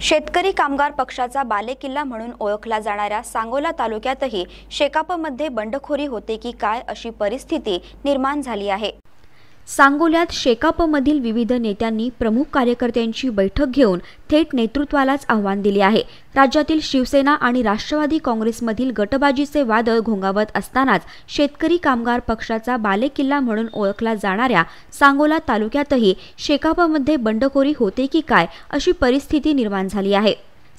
शेतकरी कामगार पक्षाचा बालेकिल्ला म्हणून ओळखला जाणाऱ्या सांगोला तालुक्यातही शेकापमध्ये बंडखोरी होते की काय अशी परिस्थिती निर्माण झाली आहे सांगोल्यात शेकापमधील विविध नेत्यांनी प्रमुख कार्यकर्त्यांची बैठक घेऊन थेट नेतृत्वालाच आव्हान दिले आहे राज्यातील शिवसेना आणि राष्ट्रवादी काँग्रेसमधील गटबाजीचे वादळ घोंगावत असतानाच शेतकरी कामगार पक्षाचा बालेकिल्ला म्हणून ओळखला जाणाऱ्या सांगोला तालुक्यातही शेकापमध्ये बंडखोरी होते की काय अशी परिस्थिती निर्माण झाली आहे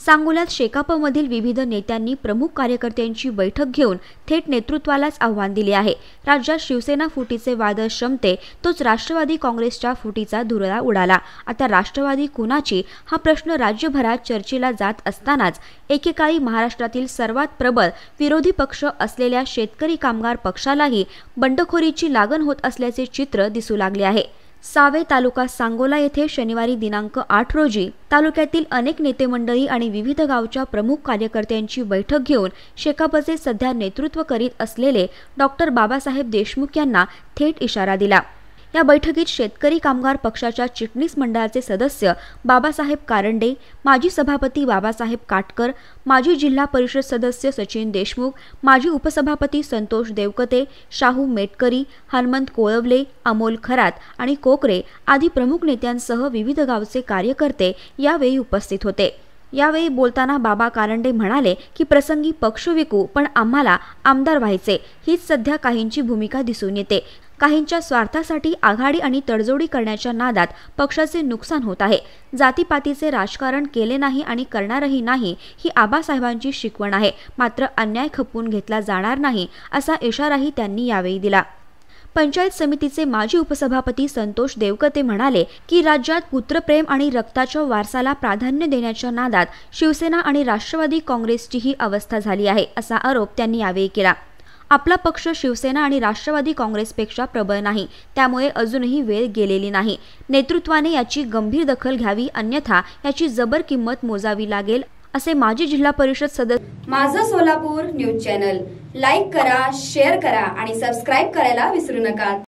सांगोल्यात शेकापमधील विविध नेत्यांनी प्रमुख कार्यकर्त्यांची बैठक घेऊन थेट नेतृत्वालाच आव्हान दिले आहे राज्यात शिवसेना फुटीचे वादळ शमते तोच राष्ट्रवादी काँग्रेसच्या फुटीचा धुरळा उडाला आता राष्ट्रवादी कुणाची हा प्रश्न राज्यभरात चर्चेला जात असतानाच एकेकाळी महाराष्ट्रातील सर्वात प्रबळ विरोधी पक्ष असलेल्या शेतकरी कामगार पक्षालाही बंडखोरीची लागण होत असल्याचे चित्र दिसू लागले आहे सावे तालुका सांगोला येथे शनिवारी दिनांक आठ रोजी तालुक्यातील अनेक नेते मंडळी आणि विविध गावच्या प्रमुख कार्यकर्त्यांची बैठक घेऊन शेकापचे सध्या नेतृत्व करीत असलेले डॉक्टर बाबासाहेब देशमुख यांना थेट इशारा दिला या बैठकीत शेतकरी कामगार पक्षाच्या चिटणीस मंडळाचे सदस्य बाबासाहेब कारंडे माजी सभापती बाबासाहेब काटकर माजी जिल्हा परिषद सदस्य सचिन देशमुख माजी उपसभापती संतोष देवकते शाहू मेटकरी हनुमंत कोळवले अमोल खरात आणि कोकरे आदी प्रमुख नेत्यांसह विविध गावचे कार्यकर्ते यावेळी उपस्थित होते यावेळी बोलताना बाबा कारंडे म्हणाले की प्रसंगी पक्ष विकू पण आम्हाला आमदार व्हायचे हीच सध्या काहींची भूमिका दिसून येते काहींच्या स्वार्थासाठी आघाडी आणि तडजोडी करण्याच्या नादात पक्षाचे नुकसान होत आहे जातीपातीचे राजकारण केले नाही आणि करणारही नाही ही आबासाहेबांची शिकवण आहे मात्र अन्याय खपवून घेतला जाणार नाही असा इशाराही त्यांनी यावेळी दिला पंचायत समितीचे माजी उपसभापती संतोष देवकते म्हणाले की राज्यात पुत्रप्रेम आणि रक्ताच्या वारसाला प्राधान्य देण्याच्या नादात शिवसेना आणि राष्ट्रवादी काँग्रेसचीही अवस्था झाली आहे असा आरोप त्यांनी यावेळी केला आपला पक्ष शिवसेना आणि राष्ट्रवादी काँग्रेसपेक्षा प्रबळ नाही त्यामुळे अजूनही वेळ गेलेली नाही नेतृत्वाने याची गंभीर दखल घ्यावी अन्यथा याची जबर किंमत मोजावी लागेल असे माजी जिल्हा परिषद सदस्य माझं सोलापूर न्यूज चॅनल लाईक करा शेअर करा आणि सबस्क्राईब करायला विसरू नका